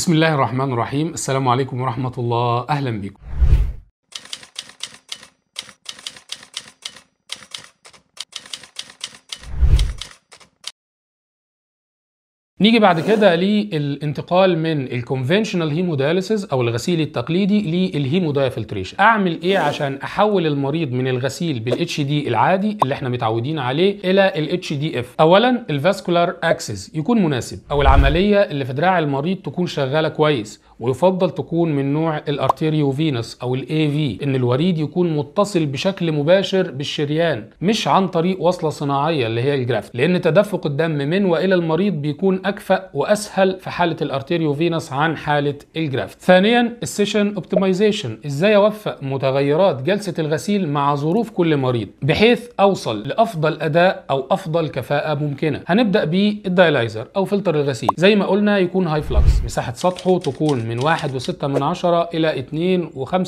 بسم الله الرحمن الرحيم السلام عليكم ورحمة الله أهلا بكم نيجي بعد كده للانتقال من الكونفنشنال هيمودياليسيس او الغسيل التقليدي للهيمودايفلتريشن اعمل ايه عشان احول المريض من الغسيل بالاتش دي العادي اللي احنا متعودين عليه الى الاتش دي اف اولا الفاسكولار اكسس يكون مناسب او العمليه اللي في دراع المريض تكون شغاله كويس ويفضل تكون من نوع الارتيريو فينس او الاي في ان الوريد يكون متصل بشكل مباشر بالشريان مش عن طريق وصله صناعيه اللي هي الجرافت لان تدفق الدم من والى المريض بيكون اكفأ واسهل في حاله الارتيريو فينس عن حاله الجرافت ثانيا السيشن اوبتمايزيشن ازاي اوفق متغيرات جلسه الغسيل مع ظروف كل مريض بحيث اوصل لافضل اداء او افضل كفاءه ممكنه هنبدا بالدايلايزر او فلتر الغسيل زي ما قلنا يكون هاي فلكس مساحه سطحه تكون من 1.6 من عشرة إلى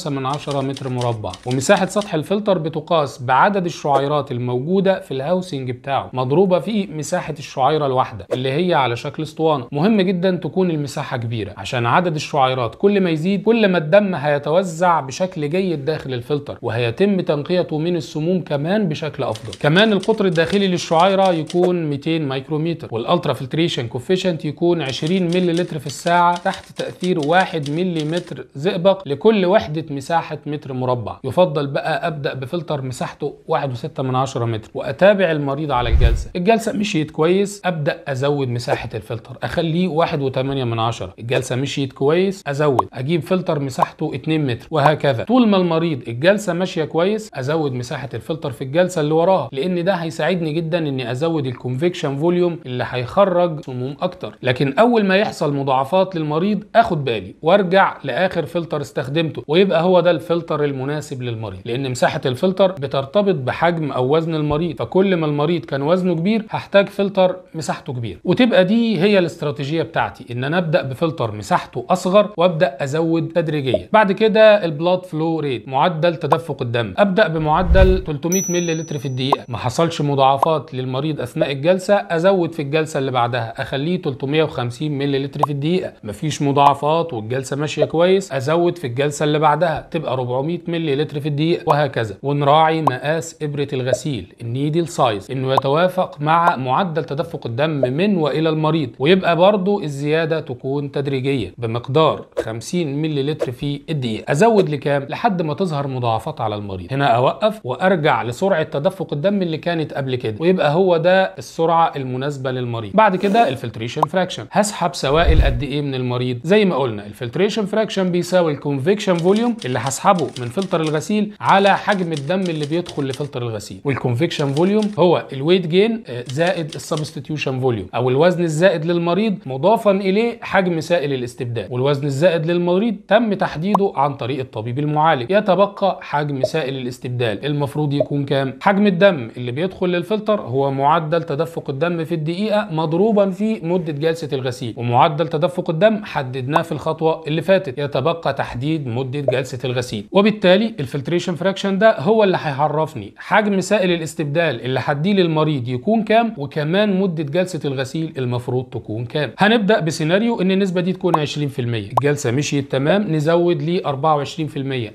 2.5 من عشرة متر مربع ومساحة سطح الفلتر بتقاس بعدد الشعيرات الموجودة في الهاوسنج بتاعه مضروبة في مساحة الشعيرة الواحدة اللي هي على شكل اسطوانة مهم جدا تكون المساحة كبيرة عشان عدد الشعيرات كل ما يزيد كل ما الدم هيتوزع بشكل جيد داخل الفلتر وهيتم تنقيته من السموم كمان بشكل أفضل كمان القطر الداخلي للشعيرة يكون 200 مايكرومتر والالترا فلتريشن كوفيشنت يكون 20 ملي في الساعة تحت تأثير 1 ملم زئبق لكل وحدة مساحة متر مربع يفضل بقى أبدأ بفلتر مساحته 1.6 متر وأتابع المريض على الجلسة الجلسة مشيت كويس أبدأ أزود مساحة الفلتر أخليه 1.8 الجلسة مشيت كويس أزود أجيب فلتر مساحته 2 متر وهكذا طول ما المريض الجلسة ماشية كويس أزود مساحة الفلتر في الجلسة اللي وراها لأن ده هيساعدني جدا إني أزود الكونفكشن فوليوم اللي هيخرج سموم أكتر لكن أول ما يحصل مضاعفات للمريض آخد بالي علاجي وارجع لاخر فلتر استخدمته ويبقى هو ده الفلتر المناسب للمريض لان مساحه الفلتر بترتبط بحجم او وزن المريض فكل ما المريض كان وزنه كبير هحتاج فلتر مساحته كبيره وتبقى دي هي الاستراتيجيه بتاعتي ان انا ابدا بفلتر مساحته اصغر وابدا ازود تدريجيا بعد كده البلاد فلو ريت معدل تدفق الدم ابدا بمعدل 300 ملل في الدقيقه ما حصلش مضاعفات للمريض اثناء الجلسه ازود في الجلسه اللي بعدها اخليه 350 ملل في الدقيقه مفيش مضاعفات الخلاط والجلسه ماشيه كويس ازود في الجلسه اللي بعدها تبقى 400 ملي لتر في الدقيقه وهكذا ونراعي مقاس ابره الغسيل النيدل سايز انه يتوافق مع معدل تدفق الدم من والى المريض ويبقى برضو الزياده تكون تدريجيه بمقدار 50 ملي لتر في الدقيقه ازود لكام لحد ما تظهر مضاعفات على المريض هنا اوقف وارجع لسرعه تدفق الدم اللي كانت قبل كده ويبقى هو ده السرعه المناسبه للمريض بعد كده الفلتريشن فراكشن هسحب سوائل قد ايه من المريض زي ما قلت قلنا الفلتريشن فراكشن بيساوي الكونفكشن فوليوم اللي هسحبه من فلتر الغسيل على حجم الدم اللي بيدخل لفلتر الغسيل والكونفكشن فوليوم هو الويت جين آه، زائد السبستيوشن فوليوم او الوزن الزائد للمريض مضافا اليه حجم سائل الاستبدال والوزن الزائد للمريض تم تحديده عن طريق الطبيب المعالج يتبقى حجم سائل الاستبدال المفروض يكون كام حجم الدم اللي بيدخل للفلتر هو معدل تدفق الدم في الدقيقه مضروبا في مده جلسه الغسيل ومعدل تدفق الدم حددناه في الخطوة اللي فاتت يتبقى تحديد مدة جلسة الغسيل وبالتالي الفلتريشن فراكشن ده هو اللي هيعرفني حجم سائل الاستبدال اللي هديه للمريض يكون كام وكمان مدة جلسة الغسيل المفروض تكون كام هنبدأ بسيناريو ان النسبة دي تكون 20% الجلسة مشيت تمام نزود ل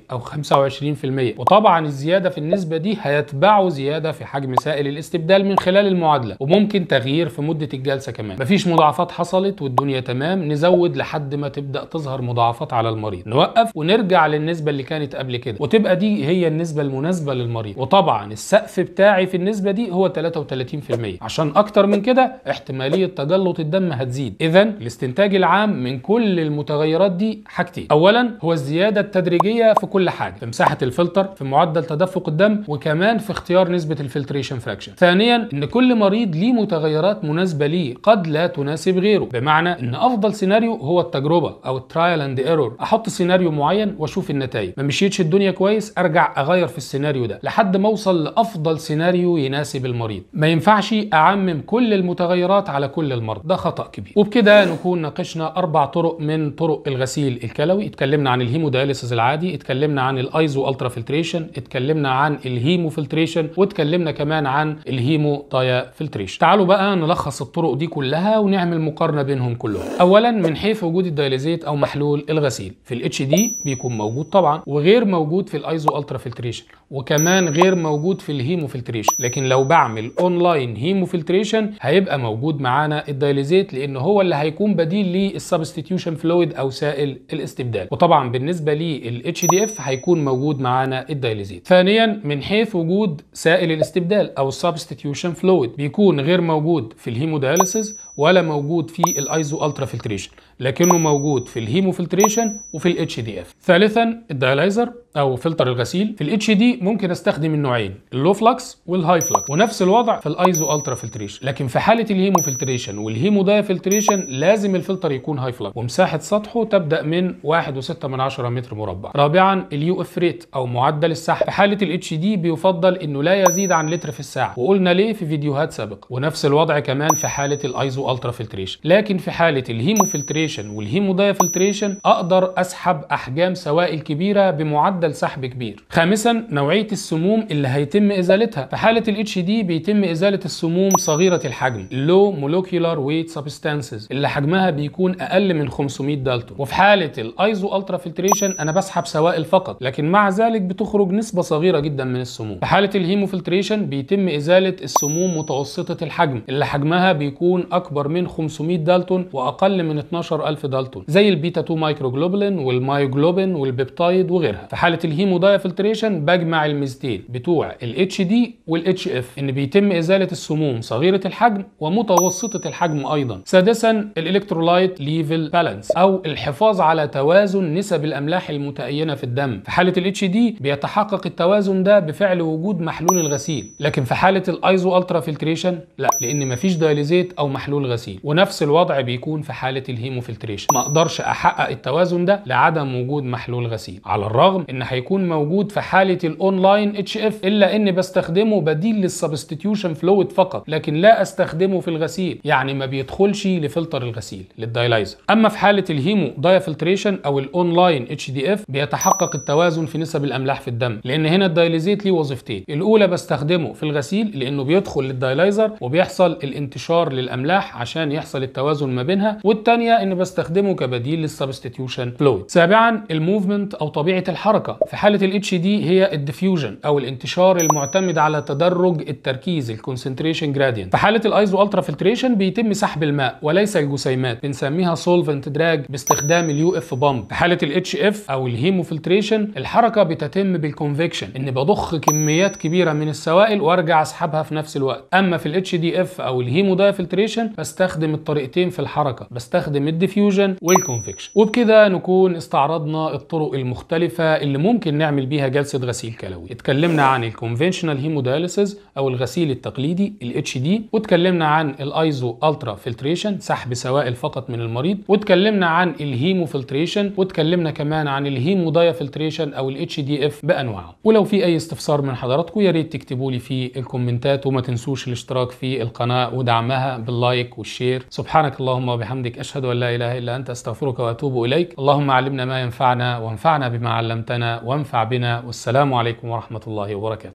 24% او 25% وطبعا الزيادة في النسبة دي هيتبعه زيادة في حجم سائل الاستبدال من خلال المعادلة وممكن تغيير في مدة الجلسة كمان مفيش مضاعفات حصلت والدنيا تمام نزود لحد ما تبدأ تبدا تظهر مضاعفات على المريض نوقف ونرجع للنسبه اللي كانت قبل كده وتبقى دي هي النسبه المناسبه للمريض وطبعا السقف بتاعي في النسبه دي هو 33% عشان اكتر من كده احتماليه تجلط الدم هتزيد اذا الاستنتاج العام من كل المتغيرات دي حاجتين اولا هو الزياده التدريجيه في كل حاجه في مساحه الفلتر في معدل تدفق الدم وكمان في اختيار نسبه الفلتريشن فراكشن ثانيا ان كل مريض ليه متغيرات مناسبه ليه قد لا تناسب غيره بمعنى ان افضل سيناريو هو التجربه او الترايل اند ايرور احط سيناريو معين واشوف النتائج ما مشيتش الدنيا كويس ارجع اغير في السيناريو ده لحد ما اوصل لافضل سيناريو يناسب المريض ما ينفعش اعمم كل المتغيرات على كل المرضى ده خطا كبير وبكده نكون ناقشنا اربع طرق من طرق الغسيل الكلوي اتكلمنا عن الهيموداليسيس العادي اتكلمنا عن الايزو الترا فلتريشن اتكلمنا عن الهيمو فلتريشن واتكلمنا كمان عن الهيمو دايا فلتريشن تعالوا بقى نلخص الطرق دي كلها ونعمل مقارنه بينهم كلهم اولا من حيث وجود الدياليزيت فلتريت او محلول الغسيل في الاتش دي بيكون موجود طبعا وغير موجود في الايزو الترا فلتريشن وكمان غير موجود في الهيمو فلتريشن لكن لو بعمل اونلاين هيمو فلتريشن هيبقى موجود معانا الدايليزيت لان هو اللي هيكون بديل للسبستيتيوشن فلويد او سائل الاستبدال وطبعا بالنسبه للاتش دي اف هيكون موجود معانا الدايليزيت ثانيا من حيث وجود سائل الاستبدال او السبستيتيوشن فلويد بيكون غير موجود في الهيمودياليسيس ولا موجود في الايزو الترا فلتريشن لكنه موجود في الهيمو فلتريشن وفي الاتش دي اف ثالثا الدايلايزر او فلتر الغسيل في الاتش دي ممكن استخدم النوعين اللو فلكس والهاي فلكس ونفس الوضع في الايزو الترا فلتريشن لكن في حاله الهيمو فلتريشن والهيمو دايا فلتريشن لازم الفلتر يكون هاي فلكس ومساحه سطحه تبدا من 1.6 متر مربع رابعا اليو اف ريت او معدل السحب في حاله الاتش دي بيفضل انه لا يزيد عن لتر في الساعه وقلنا ليه في فيديوهات سابقه ونفس الوضع كمان في حاله الايزو الترا فلتريشن لكن في حاله دايا فلتريشن اقدر اسحب احجام سوائل كبيره بمعدل معدل سحب كبير خامسا نوعيه السموم اللي هيتم ازالتها في حاله الاتش دي بيتم ازاله السموم صغيره الحجم لو مولوكيولار ويت سبستانسز اللي حجمها بيكون اقل من 500 دالتون وفي حاله الايزو الترا فلتريشن انا بسحب سوائل فقط لكن مع ذلك بتخرج نسبه صغيره جدا من السموم في حاله الهيموفلتريشن بيتم ازاله السموم متوسطه الحجم اللي حجمها بيكون اكبر من 500 دالتون واقل من 12000 دالتون زي البيتا 2 مايكروجلوبولين والمايوجلوبين والبيبتايد وغيرها في حاله الهيمو دايفلتريشن بجمع الميزتين بتوع الاتش دي والاتش اف ان بيتم ازاله السموم صغيره الحجم ومتوسطه الحجم ايضا سادسا الالكترولايت ليفل بالانس او الحفاظ على توازن نسب الاملاح المتأينه في الدم في حاله الاتش دي بيتحقق التوازن ده بفعل وجود محلول الغسيل لكن في حاله الايزو الترا فلتريشن لا لان مفيش دايليزيت او محلول غسيل ونفس الوضع بيكون في حاله الهيمو فلتريشن ما اقدرش احقق التوازن ده لعدم وجود محلول غسيل على الرغم ان ان هيكون موجود في حاله الاونلاين اتش اف الا اني بستخدمه بديل للسبستيوشن فلويد فقط لكن لا استخدمه في الغسيل يعني ما بيدخلش لفلتر الغسيل للدايلايزر اما في حاله الهيمو دايافلتريشن او الاونلاين اتش دي اف بيتحقق التوازن في نسب الاملاح في الدم لان هنا الدايليزيت ليه وظيفتين الاولى بستخدمه في الغسيل لانه بيدخل للدايلايزر وبيحصل الانتشار للاملاح عشان يحصل التوازن ما بينها والثانيه ان بستخدمه كبديل للسبستيوشن فلويد سابعا الموفمنت او طبيعه الحركه الحركه في حاله الاتش دي هي الديفيوجن او الانتشار المعتمد على تدرج التركيز الكونسنتريشن جراديانت في حاله الايزو الترا فلتريشن بيتم سحب الماء وليس الجسيمات بنسميها سولفنت دراج باستخدام اليو اف بامب في حاله الاتش اف او الهيموفلتريشن الحركه بتتم بالكونفكشن ان بضخ كميات كبيره من السوائل وارجع اسحبها في نفس الوقت اما في الاتش دي اف او الهيمو فلتريشن بستخدم الطريقتين في الحركه بستخدم الديفيوجن والكونفكشن وبكده نكون استعرضنا الطرق المختلفه اللي اللي ممكن نعمل بيها جلسه غسيل كلوي اتكلمنا عن الكونفنشنال هيمودياليسيز او الغسيل التقليدي الاتش دي واتكلمنا عن الايزو الترا فلتريشن سحب سوائل فقط من المريض واتكلمنا عن الهيمو فلتريشن واتكلمنا كمان عن الهيمو دايا فلتريشن او الاتش دي اف بانواعه ولو في اي استفسار من حضراتكم يا ريت تكتبوا لي في الكومنتات وما تنسوش الاشتراك في القناه ودعمها باللايك والشير سبحانك اللهم وبحمدك اشهد ان لا اله الا انت استغفرك واتوب اليك اللهم علمنا ما ينفعنا وانفعنا بما علمتنا وانفع بنا والسلام عليكم ورحمة الله وبركاته